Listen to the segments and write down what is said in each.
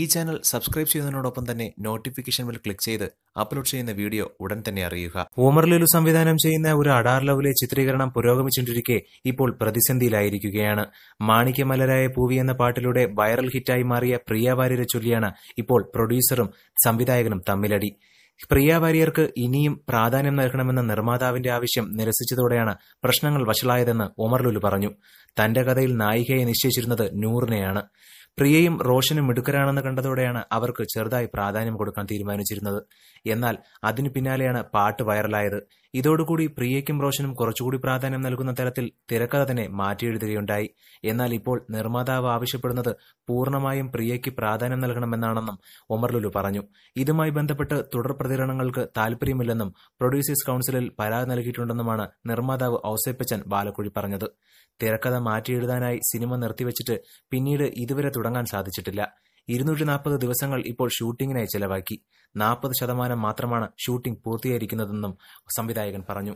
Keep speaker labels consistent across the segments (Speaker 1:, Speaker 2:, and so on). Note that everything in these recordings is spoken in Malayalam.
Speaker 1: ഈ ചാനൽ സബ്സ്ക്രൈബ് ചെയ്യുന്നതിനോടൊപ്പം തന്നെ നോട്ടിഫിക്കേഷൻ ബെൽ ക്ലിക്ക് ചെയ്ത് അപ്ലോഡ് ചെയ്യുന്ന വീഡിയോ ഉടൻ തന്നെ അറിയുക ഓമർ ലുലു സംവിധാനം ചെയ്യുന്ന ഒരു അഡാർ ലവിലെ ചിത്രീകരണം പുരോഗമിച്ചിട്ടിരിക്കെ ഇപ്പോൾ പ്രതിസന്ധിയിലായിരിക്കുകയാണ് മാണിക്യമലരായ പൂവി എന്ന പാട്ടിലൂടെ വൈറൽ ഹിറ്റായി മാറിയ പ്രിയ വാര്യരെ ചൊല്ലിയാണ് ഇപ്പോൾ പ്രൊഡ്യൂസറും സംവിധായകനും തമ്മിലടി പ്രിയ വാര്യർക്ക് ഇനിയും പ്രാധാന്യം നൽകണമെന്ന നിർമ്മാതാവിന്റെ ആവശ്യം നിരസിച്ചതോടെയാണ് പ്രശ്നങ്ങൾ വഷളായതെന്ന് ഒമർ ലുലു പറഞ്ഞു തന്റെ കഥയിൽ നായികയെ നിശ്ചയിച്ചിരുന്നത് നൂറിനെയാണ് പ്രിയയും റോഷനും മിടുക്കരാണെന്ന് കണ്ടതോടെയാണ് അവർക്ക് ചെറുതായി പ്രാധാന്യം കൊടുക്കാൻ തീരുമാനിച്ചിരുന്നത് എന്നാൽ അതിനു പിന്നാലെയാണ് പാട്ട് വൈറലായത് ഇതോടുകൂടി പ്രിയയ്ക്കും റോഷനും കുറച്ചുകൂടി പ്രാധാന്യം നൽകുന്ന തരത്തിൽ തിരക്കഥ തന്നെ മാറ്റിയെഴുതുകയുണ്ടായി എന്നാൽ ഇപ്പോൾ നിർമ്മാതാവ് ആവശ്യപ്പെടുന്നത് പൂർണ്ണമായും പ്രിയയ്ക്ക് പ്രാധാന്യം നൽകണമെന്നാണെന്നും ഒമർ ലുലു പറഞ്ഞു ഇതുമായി ബന്ധപ്പെട്ട് തുടർ പ്രതികരണങ്ങൾക്ക് താൽപര്യമില്ലെന്നും പ്രൊഡ്യൂസേഴ്സ് കൌൺസിലിൽ പരാതി നൽകിയിട്ടുണ്ടെന്നുമാണ് നിർമ്മാതാവ് ഔസേപ്പച്ചൻ ബാലക്കുഴി പറഞ്ഞത് തിരക്കഥ മാറ്റിയെഴുതാനായി സിനിമ നിർത്തിവച്ചിട്ട് പിന്നീട് ഇതുവരെ തുടങ്ങാൻ സാധിച്ചിട്ടില്ല ഇരുന്നൂറ്റി നാൽപ്പത് ദിവസങ്ങൾ ഇപ്പോൾ ഷൂട്ടിങ്ങിനായി ചെലവാക്കി നാൽപ്പത് ശതമാനം മാത്രമാണ് ഷൂട്ടിംഗ് പൂർത്തീകരിക്കുന്നതെന്നും സംവിധായകൻ പറഞ്ഞു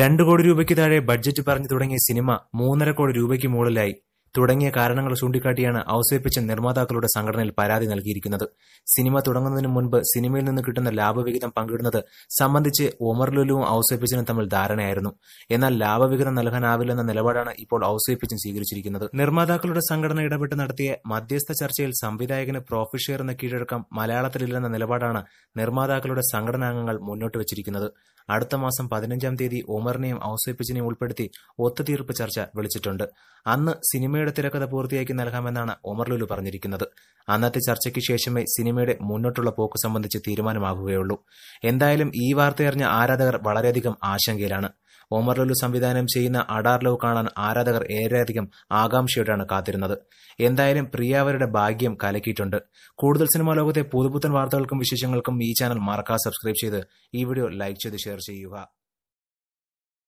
Speaker 1: രണ്ടു കോടി രൂപയ്ക്ക് താഴെ ബഡ്ജറ്റ് പറഞ്ഞു തുടങ്ങിയ സിനിമ മൂന്നര കോടി രൂപയ്ക്ക് മുകളിലായി തുടങ്ങിയ കാരണങ്ങൾ ചൂണ്ടിക്കാട്ടിയാണ് അവസരിപ്പിച്ച നിർമ്മാതാക്കളുടെ സംഘടനയിൽ പരാതി നൽകിയിരിക്കുന്നത് സിനിമ തുടങ്ങുന്നതിന് മുൻപ് സിനിമയിൽ നിന്ന് കിട്ടുന്ന ലാഭവിഹിതം പങ്കിടുന്നത് സംബന്ധിച്ച് ഒമർ ലുലുവും ഔസേപ്പിച്ചനും തമ്മിൽ ധാരണയായിരുന്നു എന്നാൽ ലാഭവിഹിതം നൽകാനാവില്ലെന്ന നിലപാടാണ് ഇപ്പോൾ അവസരിപ്പിച്ചും സ്വീകരിച്ചിരിക്കുന്നത് നിർമ്മാതാക്കളുടെ സംഘടന ഇടപെട്ട് നടത്തിയ മധ്യസ്ഥ ചർച്ചയിൽ സംവിധായകന് പ്രോഫിറ്റ് ഷെയർ എന്ന കീഴടക്കം മലയാളത്തിലില്ലെന്ന നിലപാടാണ് നിർമ്മാതാക്കളുടെ സംഘടനാംഗങ്ങൾ മുന്നോട്ട് വച്ചിരിക്കുന്നത് അടുത്ത മാസം പതിനഞ്ചാം തീയതി ഒമറിനെയും അവസരിപ്പിച്ചിനെയും ഉൾപ്പെടുത്തി ഒത്തുതീർപ്പ് ചർച്ച വിളിച്ചിട്ടുണ്ട് അന്ന് സിനിമ സിനിമയുടെ തിരക്കഥ പൂർത്തിയാക്കി നൽകാമെന്നാണ് ഒമർ ലുലു പറഞ്ഞിരിക്കുന്നത് അന്നത്തെ ചർച്ചയ്ക്ക് ശേഷമേ സിനിമയുടെ മുന്നോട്ടുള്ള പോക്ക് സംബന്ധിച്ച് തീരുമാനമാകുകയുള്ളൂ എന്തായാലും ഈ വാർത്തയറിഞ്ഞ ആരാധകർ വളരെയധികം ആശങ്കയിലാണ് ഒമർ ലുലു സംവിധാനം ചെയ്യുന്ന അഡാർ ലവ് കാണാൻ ആരാധകർ ഏറെയധികം ആകാംക്ഷയോടെയാണ് കാത്തിരുന്നത് എന്തായാലും പ്രിയാവരുടെ ഭാഗ്യം കലക്കിയിട്ടുണ്ട് കൂടുതൽ സിനിമാ ലോകത്തെ പുതുപുത്തൻ വാർത്തകൾക്കും വിശേഷങ്ങൾക്കും ഈ ചാനൽ മറക്കാതെ സബ്സ്ക്രൈബ് ചെയ്ത് ഈ വീഡിയോ ലൈക്ക് ചെയ്ത് ഷെയർ ചെയ്യുക